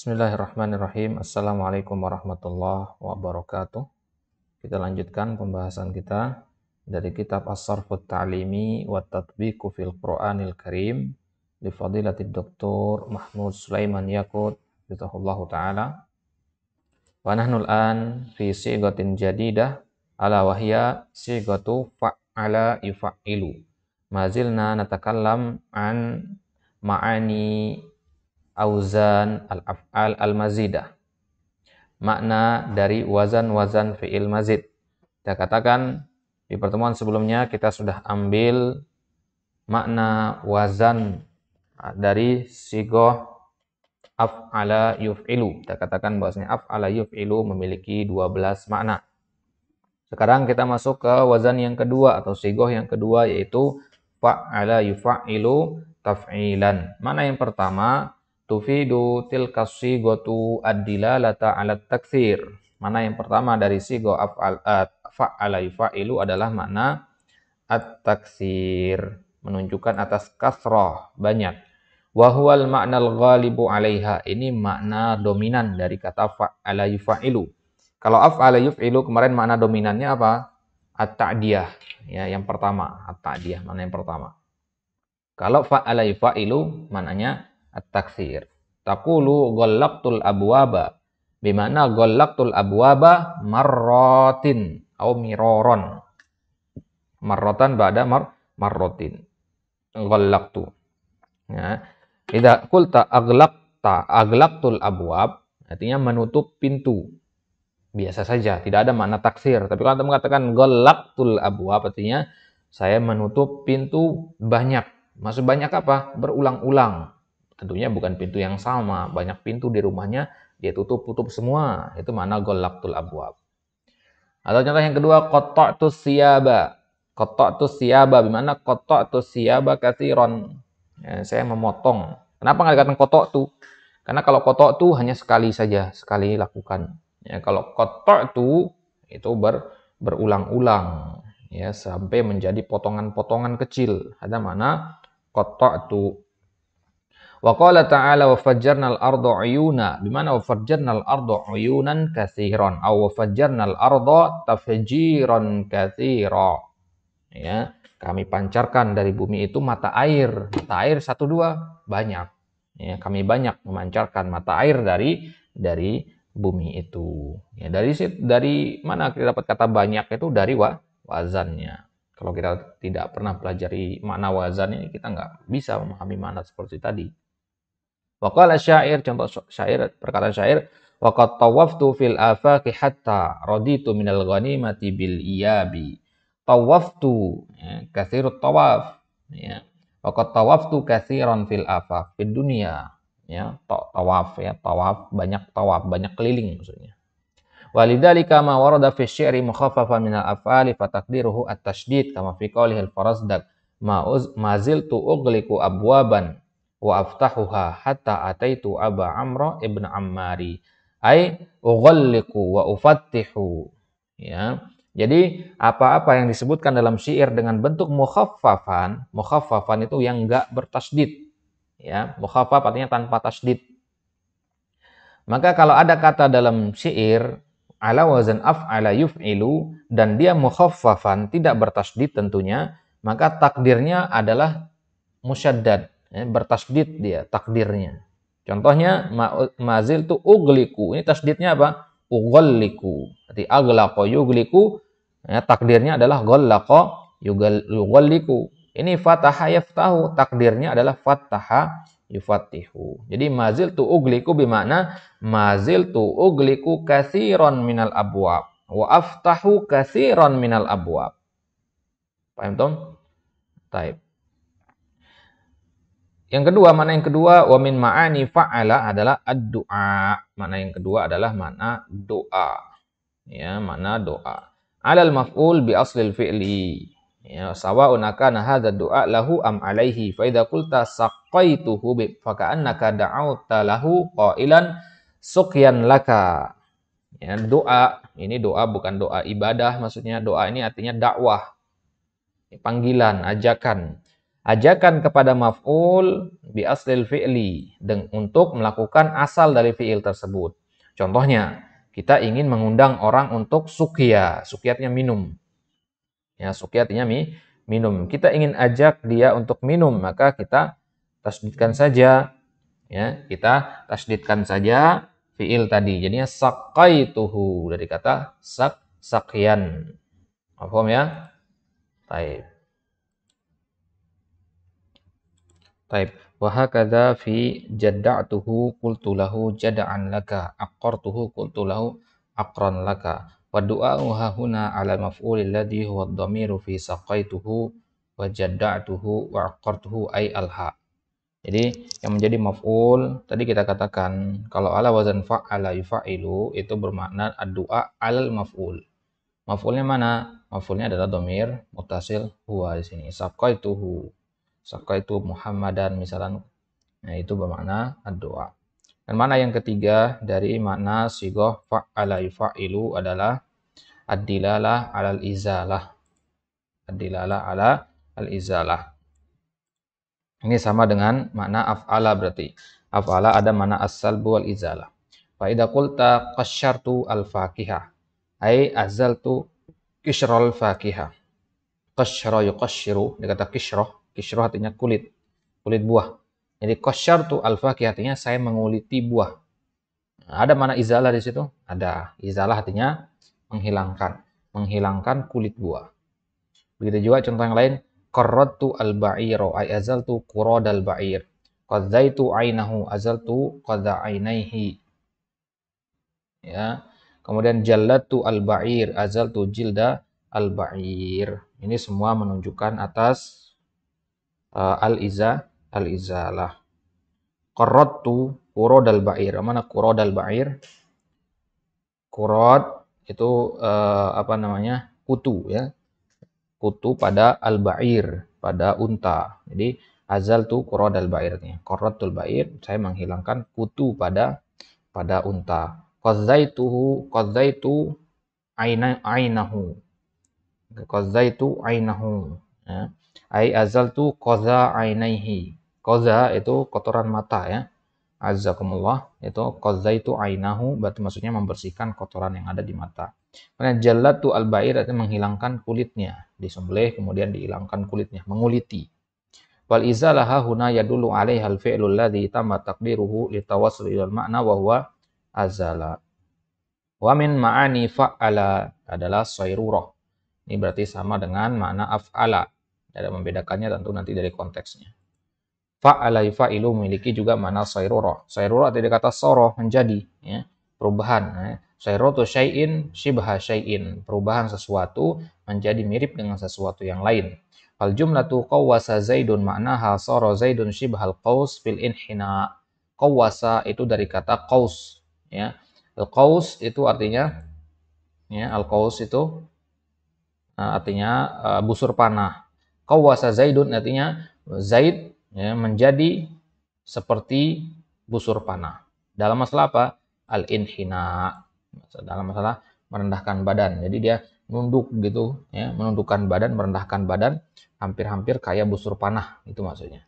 Bismillahirrahmanirrahim. Assalamualaikum warahmatullahi wabarakatuh. Kita lanjutkan pembahasan kita dari kitab As-Sarfut Ta'limi wa Tatbiku fil Qur'anil Karim li Fadilati Dr. Mahmud Sulaiman Yakut Rizahullahu Ta'ala. Wa nahnu al-an fi sigatin jadidah ala wahya sigatu fa'ala yufa'ilu. Mazilna natakallam an ma'ani auzan al-af'al al-mazidah. Makna dari wazan-wazan fi'il mazid. Kita katakan di pertemuan sebelumnya kita sudah ambil makna wazan ah, dari sigoh af'ala yuf'ilu. Kita katakan bahwasanya af'ala yuf'ilu memiliki 12 makna. Sekarang kita masuk ke wazan yang kedua atau sigoh yang kedua yaitu fa'ala yufa'ilu taf'ilan. Mana yang pertama tufidu tilka sigotu ad-dilalata ala taksir Mana yang pertama dari sigo af'al eh, fa'ala yufa'ilu adalah makna at taksir menunjukkan atas kasroh, banyak. Wahwal makna ghalibu alaiha. Ini makna dominan dari kata fa'ala yufa'ilu. Kalau af'ala yuf'ilu kemarin makna dominannya apa? At-ta'diyah. Ya, yang pertama. At-ta'diyah, mana yang pertama. Kalau fa'ala yufa'ilu, maknanya at-taksir. Taqulu abu abwaba bimana abu abwaba marrotin au miroron. Marrotan ba'da mar marrotin. Ghallaqtu. Ya. kulta qulta aghlaqta abu abwab artinya menutup pintu. Biasa saja, tidak ada makna taksir. Tapi kalau Anda mengatakan abu abwab artinya saya menutup pintu banyak. Maksud banyak apa? Berulang-ulang tentunya bukan pintu yang sama. Banyak pintu di rumahnya dia tutup-tutup semua. Itu mana golaktul abwab. Atau contoh yang kedua, kotok tu siaba. Kotok tu siaba, bimana kotok tu siaba kathiron. Ya, saya memotong. Kenapa nggak dikatakan kotok tu? Karena kalau kotok tu hanya sekali saja, sekali lakukan. Ya, kalau kotok tu itu ber, berulang-ulang ya sampai menjadi potongan-potongan kecil. Ada mana kotok tu Wa qala ta'ala wa al-ardu uyuna. Bimana wa al-ardu uyunan kathiran. Aw wa al-ardu tafjiran kathira. Ya, kami pancarkan dari bumi itu mata air. Mata air satu dua banyak. Ya, kami banyak memancarkan mata air dari dari bumi itu. Ya, dari dari mana kita dapat kata banyak itu dari wa, wazannya. Kalau kita tidak pernah pelajari makna wazan ini, kita nggak bisa memahami makna seperti tadi. Wakala syair contoh syair perkataan syair tawaf tawaftu fil afaqi hatta raditu minal ghanimati bil iyabi. Tawaftu ya, katsirut tawaf ya. Waqad tawaftu katsiran fil afaq Di dunia. ya tawaf ya tawaf banyak tawaf banyak keliling maksudnya. Walidali kama warada fi syi'ri min al af'ali fatakdiruhu at-tasydid kama fi qawlihi al-farazdaq ma maziltu ughliqu abwaban wa aftahuha hatta ataitu Aba Amra ibn Ammari ai ughalliqu wa ufattihu ya jadi apa-apa yang disebutkan dalam syair dengan bentuk mukhaffafan mukhaffafan itu yang enggak bertasdid ya mukhaffaf artinya tanpa tasdid maka kalau ada kata dalam syair ala wazan af'ala yuf'ilu dan dia mukhaffafan tidak bertasdid tentunya maka takdirnya adalah musyaddad ya, bertasdid dia takdirnya contohnya mazil tu ugliku ini tasdidnya apa ugliku berarti aglaqo yugliku ya, takdirnya adalah ghallaqa yugliku ini fataha yaftahu takdirnya adalah fataha yufatihu jadi mazil tu ugliku bermakna mazil tu ugliku kasiron minal abwab wa aftahu kasiron minal abwab paham tom type yang kedua, mana yang kedua? Wa min ma'ani fa'ala adalah ad-du'a. Mana yang kedua adalah mana doa. Ya, mana doa. Alal maf'ul bi aslil fi'li. Ya, sawa'un akana hadha du'a lahu am alaihi. Fa'idha kulta qulta saqaituhu bi faka'annaka da'auta lahu qailan suqyan laka. Ya, doa ini doa bukan doa ibadah maksudnya doa ini artinya dakwah panggilan ajakan ajakan kepada maf'ul bi aslil fi'li untuk melakukan asal dari fi'il tersebut. Contohnya, kita ingin mengundang orang untuk sukia, sukiatnya minum. Ya, sukiatnya mi, minum. Kita ingin ajak dia untuk minum, maka kita tasdidkan saja ya, kita tasdidkan saja fi'il tadi. Jadinya saqaituhu dari kata sak sakian Paham ya? Baik. Taib. Wahakadha fi jadda'tuhu qultu jada'an laka aqqartuhu qultu akran aqran laka. Wa du'a'u hahuna 'ala maf'uli ladhi huwa dhamiru fi saqaituhu wa jadda'tuhu wa aqqartuhu ay alha. Jadi yang menjadi maf'ul tadi kita katakan kalau ala wazan fa'ala yufa'ilu itu bermakna ad-du'a alal maf'ul. Maf'ulnya mana? Maf'ulnya adalah domir mutasil huwa di sini. Saqaituhu Saka itu Muhammadan misalkan. Nah, itu bermakna doa. Dan mana yang ketiga dari makna sigoh fa'ala yufa'ilu adalah ad-dilalah alal izalah. ad ala al-izalah. Ini sama dengan makna af'ala berarti. Af'ala ada makna asal bual izalah. Fa'idha kulta qashartu al-fakihah. Ai azaltu kishrol fakihah. Qashra yuqashiru. dia kata kishroh Kishro artinya kulit, kulit buah. Jadi koshar tuh alfa artinya saya menguliti buah. Nah, ada mana izalah di situ? Ada. Izalah artinya menghilangkan, menghilangkan kulit buah. Begitu juga contoh yang lain, qarratu al azal tu azaltu quradal ba'ir. Qadzaitu ainahu azaltu qadza ainaihi. Ya. Kemudian jallatu al-ba'ir azaltu jilda al-ba'ir. Ini semua menunjukkan atas uh, al-iza al-izalah. tu al ba'ir. Mana al ba'ir? Qurad itu uh, apa namanya? kutu ya. Kutu pada al-ba'ir, pada unta. Jadi azal tu quradal ba'irnya. Qarratul ba'ir, saya menghilangkan kutu pada pada unta. Qadzaituhu qazaitu aina ainahu. qazaitu ainahu. Ya ai tu koza ainaihi koza itu kotoran mata ya azakumullah itu koza itu ainahu berarti maksudnya membersihkan kotoran yang ada di mata karena tu al albair artinya menghilangkan kulitnya disembelih kemudian dihilangkan kulitnya menguliti wal izalaha huna yadullu alaiha al fi'lu alladhi tamma taqdiruhu litawassul ila al ma'na wa huwa azala wa min ma'ani fa'ala adalah sayrurah ini berarti sama dengan makna af'ala ada membedakannya tentu nanti dari konteksnya. alai fa ilu memiliki juga mana sairura. Sairura tadi kata soro menjadi ya, perubahan. Ya. itu syai'in shibha syai'in. Perubahan sesuatu menjadi mirip dengan sesuatu yang lain. Fal jumlatu qawwasa zaidun ha soro zaidun shibhal qaus fil inhina. Qawwasa itu dari kata qaus. Ya. Al-qaus itu artinya ya, al-qaus itu uh, artinya uh, busur panah wasa Zaidun artinya Zaid ya, menjadi seperti busur panah. Dalam masalah apa? Al-inhina. Dalam masalah merendahkan badan. Jadi dia nunduk gitu ya, menundukkan badan, merendahkan badan hampir-hampir kayak busur panah itu maksudnya.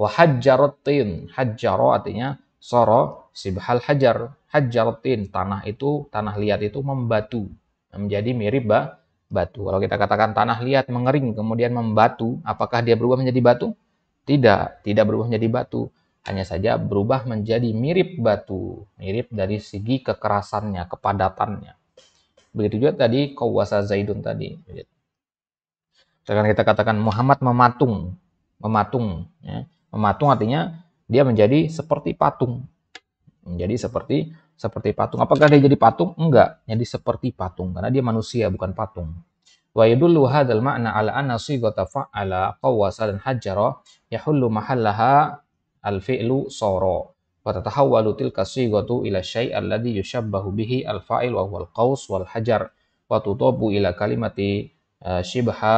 Wa hajjaratin, hajjaro artinya soro sibhal hajar, hajjarotin tanah itu tanah liat itu membatu menjadi mirip batu. Kalau kita katakan tanah liat mengering kemudian membatu, apakah dia berubah menjadi batu? Tidak, tidak berubah menjadi batu. Hanya saja berubah menjadi mirip batu, mirip dari segi kekerasannya, kepadatannya. Begitu juga tadi kawasa Zaidun tadi. Sekarang kita katakan Muhammad mematung, mematung, ya. mematung artinya dia menjadi seperti patung, menjadi seperti seperti patung. Apakah dia jadi patung? Enggak, jadi seperti patung karena dia manusia bukan patung. Wa yadullu hadzal ma'na ala anna sighata fa'ala qawasa dan hajara yahullu mahallaha al-fi'lu sara. wa tatahawwalu tilka sighatu ila syai' alladhi yushabbahu bihi al-fa'il wa huwa al-qaws wal hajar wa tutabu ila kalimati syibha eh, shibha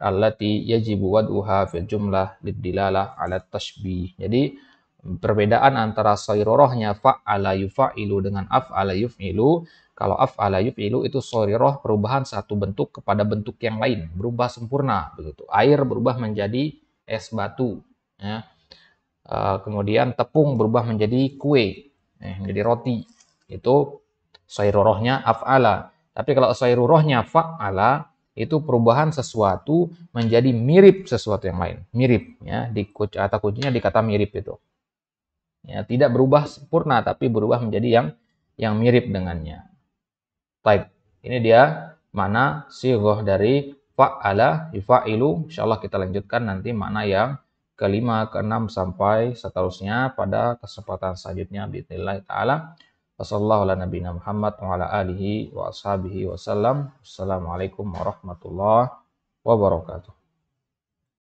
allati yajibu wad'uha fil jumlah dilalah ala tashbih. Jadi perbedaan antara soirorohnya fa'ala ilu dengan af af'ala ilu. Kalau af af'ala ilu itu roh perubahan satu bentuk kepada bentuk yang lain, berubah sempurna begitu. Air berubah menjadi es batu. Ya. E, kemudian tepung berubah menjadi kue, eh, menjadi roti. Itu af ala. Tapi kalau fa ala itu perubahan sesuatu menjadi mirip sesuatu yang lain. Mirip ya, di kata kuncinya dikata mirip itu. Ya, tidak berubah sempurna tapi berubah menjadi yang yang mirip dengannya. Baik, ini dia mana sirah dari fa'ala yufa'ilu. Insyaallah kita lanjutkan nanti mana yang kelima, keenam sampai seterusnya pada kesempatan selanjutnya bismillah taala. alihi wa wasallam Wassalamualaikum warahmatullahi wabarakatuh.